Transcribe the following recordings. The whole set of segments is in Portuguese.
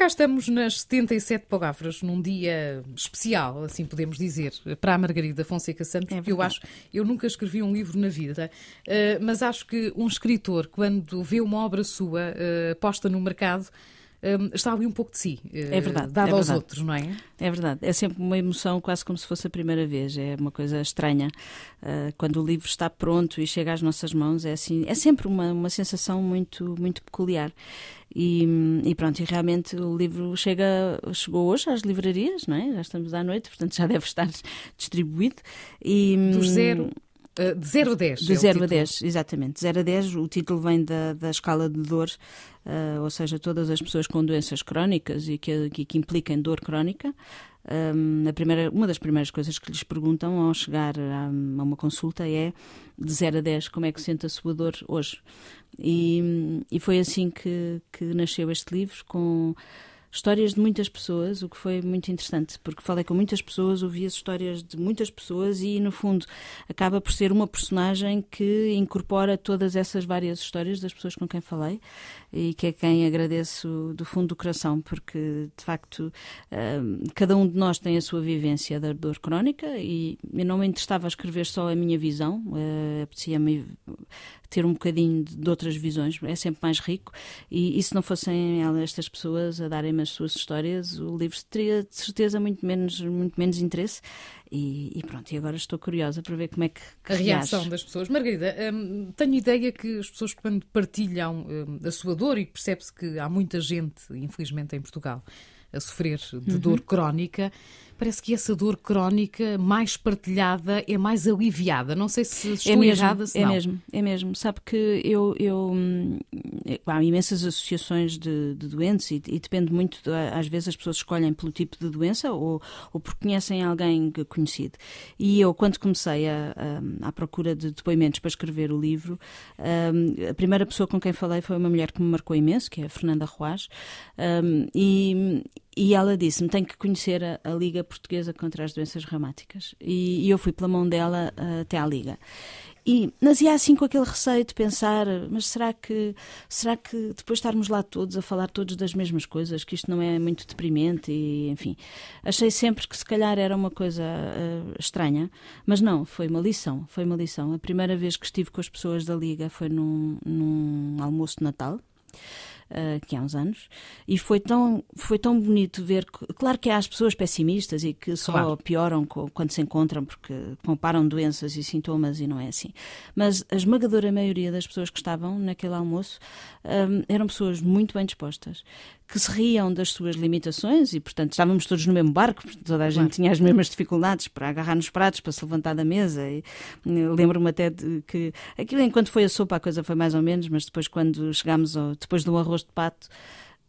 cá estamos nas 77 palavras, num dia especial, assim podemos dizer, para a Margarida Fonseca Santos, é que eu acho, eu nunca escrevi um livro na vida, eh, mas acho que um escritor, quando vê uma obra sua eh, posta no mercado, Hum, está ali um pouco de si, eh, é verdade, dado é aos verdade. outros, não é? É verdade, é sempre uma emoção quase como se fosse a primeira vez, é uma coisa estranha. Eh, quando o livro está pronto e chega às nossas mãos, é, assim, é sempre uma, uma sensação muito, muito peculiar. E, e, pronto, e realmente o livro chega, chegou hoje às livrarias, não é? Já estamos à noite, portanto já deve estar distribuído. E, zero eh, de 0 a 10. De 0 é a 10, exatamente. De 0 a 10, o título vem da, da escala de dor, uh, ou seja, todas as pessoas com doenças crónicas e que, que, que impliquem dor crónica. Um, ehm, a primeira, uma das primeiras coisas que lhes perguntam ao chegar a, a, uma consulta é de 0 a 10, como é que sente a sua dor hoje? E, e foi assim que, que nasceu este livro, com histórias de muitas pessoas, o que foi muito interessante, porque falei com muitas pessoas, ouvi as histórias de muitas pessoas e, no fundo, acaba por ser uma personagem que incorpora todas essas várias histórias das pessoas com quem falei e que é quem agradeço do fundo do coração, porque, de facto, hum, cada um de nós tem a sua vivência da dor crónica e eu não me interessava escrever só a minha visão, eh, apetecia-me ter um bocadinho de, de outras visões, é sempre mais rico. E, e se não fossem estas pessoas a darem-me as suas histórias, o livro teria de certeza muito menos, muito menos interesse. E, e pronto, e agora estou curiosa para ver como é que, que a reação reage. das pessoas. Margarida, hum, tenho ideia que as pessoas, quando partilham hum, a sua dor e percebe-se que há muita gente, infelizmente, em Portugal a sofrer de uhum. dor crónica, parece que essa dor crónica mais partilhada é mais aliviada. Não sei se é estou é mesmo, errada, se é não. mesmo, é mesmo. Sabe que eu, eu hum, é, há imensas associações de, de doentes e, e, depende muito, de, às vezes as pessoas escolhem pelo tipo de doença ou, ou porque conhecem alguém conhecido. E eu, quando comecei a, a, à procura de depoimentos para escrever o livro, hum, a primeira pessoa com quem falei foi uma mulher que me marcou imenso, que é a Fernanda Ruaz, hum, e, e ela disse-me: tem que conhecer a, a, Liga Portuguesa contra as Doenças Reumáticas. E, e eu fui pela mão dela uh, até à Liga. E nascia assim com aquele receio de pensar, mas será que, será que depois de estarmos lá todos a falar todos das mesmas coisas, que isto não é muito deprimente e enfim. Achei sempre que se calhar era uma coisa uh, estranha, mas não, foi uma lição, foi uma lição. A primeira vez que estive com as pessoas da Liga foi num, num almoço de Natal. Eh, que há uns anos, e foi tão, foi tão bonito ver. Claro que há as pessoas pessimistas e que só claro. pioram quando se encontram porque comparam doenças e sintomas e não é assim. Mas a esmagadora maioria das pessoas que estavam naquele almoço um, ehm, eram pessoas muito bem dispostas, que se riam das suas limitações e, portanto, estávamos todos no mesmo barco, toda a gente tinha as mesmas dificuldades para agarrar nos pratos, para se levantar da mesa. Eh, lembro-me até de que aquilo, enquanto foi a sopa, a coisa foi mais ou menos, mas depois, quando chegámos ao, depois do arroz pessoas de pato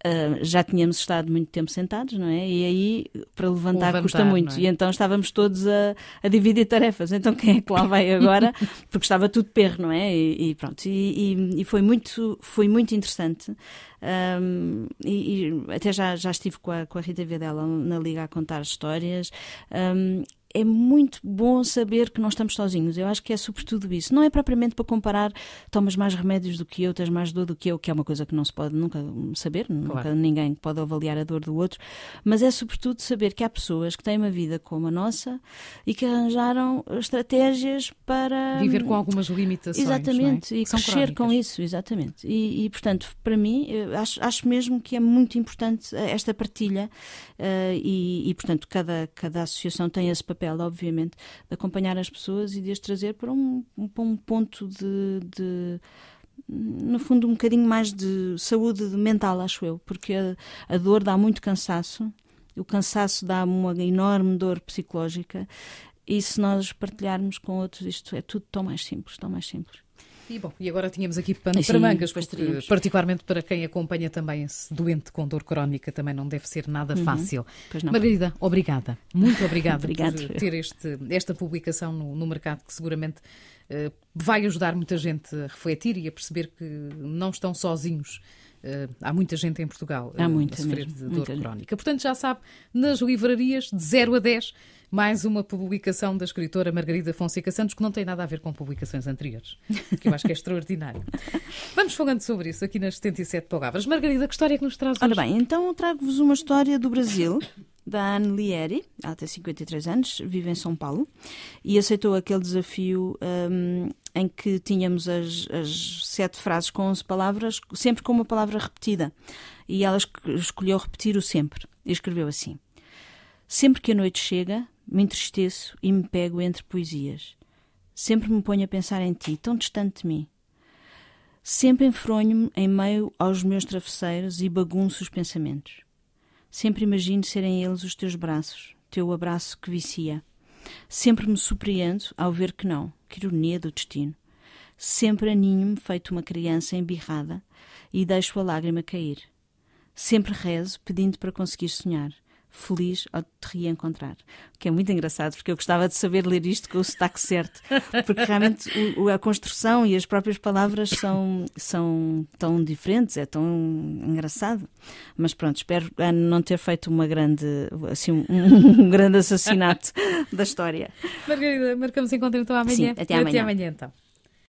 Uh, já tínhamos estado muito tempo sentados, não é? E aí, para levantar, levantar custa muito. É? E então estávamos todos a, a, dividir tarefas. Então quem é que lá vai agora? Porque estava tudo perro, não é? E, e pronto. E, e, e, foi, muito, foi muito interessante. Um, e, até já, já estive com a, com a Rita Videla na Liga a contar histórias. Um, é muito bom saber que não estamos sozinhos. Eu acho que é sobretudo isso. Não é propriamente para comparar, tomas mais remédios do que eu, tens mais dor do que eu, que é uma coisa que não se pode nunca saber, claro. nunca ninguém pode avaliar a dor do outro, mas é sobretudo saber que há pessoas que têm uma vida como a nossa e que arranjaram estratégias para viver com algumas limitações, é? exatamente, é? e crescer com isso, exatamente. E, e portanto, para mim, acho, acho, mesmo que é muito importante eh, esta partilha uh, e, e, portanto, cada, cada associação tem esse papel papel, obviamente, de acompanhar as pessoas e de as trazer para um, para um ponto de, de no fundo, um bocadinho mais de saúde mental, acho eu, porque a, a, dor dá muito cansaço, o cansaço dá uma enorme dor psicológica, e se nós partilharmos com outros, isto é tudo tão mais simples, tão mais simples. E bom, e agora tínhamos aqui pano para mangas, particularmente para quem acompanha também esse doente com dor crónica, também não deve ser nada uhum. fácil. Não, Margarida, obrigada. Muito obrigada por ter este, esta publicação no, no mercado, que seguramente uh, vai ajudar muita gente a refletir e a perceber que não estão sozinhos Uh, há muita gente em Portugal há uh, a sofrer mesmo, de dor crónica. Portanto, já sabe, nas livrarias, de 0 a 10, mais uma publicação da escritora Margarida Fonseca Santos, que não tem nada a ver com publicações anteriores, que eu acho que é extraordinário. Vamos falando sobre isso aqui nas 77 palavras. Margarida, que história é que nos traz hoje? Ora bem, então trago-vos uma história do Brasil. da Anne Lieri, ela tem 53 anos, vive em São Paulo, e aceitou aquele desafio um, em que tínhamos as, as, sete frases com onze palavras, sempre com uma palavra repetida. E ela escolheu repetir o sempre. E escreveu assim: Sempre que a noite chega, me entristeço e me pego entre poesias. Sempre me ponho a pensar em ti, tão distante de mim. Sempre enfronho-me em meio aos meus travesseiros e bagunço os pensamentos. Sempre imagino serem eles os teus braços, teu abraço que vicia. Sempre me surpreendo ao ver que não, que ironia do destino. Sempre aninho-me feito uma criança embirrada e deixo a lágrima cair. Sempre rezo pedindo para conseguir sonhar feliz ao te reencontrar. O que é muito engraçado, porque eu gostava de saber ler isto com o sotaque certo, porque realmente o, a construção e as próprias palavras são, são tão diferentes, é tão engraçado. Mas pronto, espero não ter feito uma grande, assim, um, um grande assassinato da história. Margarida, marcamos encontro então amanhã. Sim, até amanhã. Até amanhã então.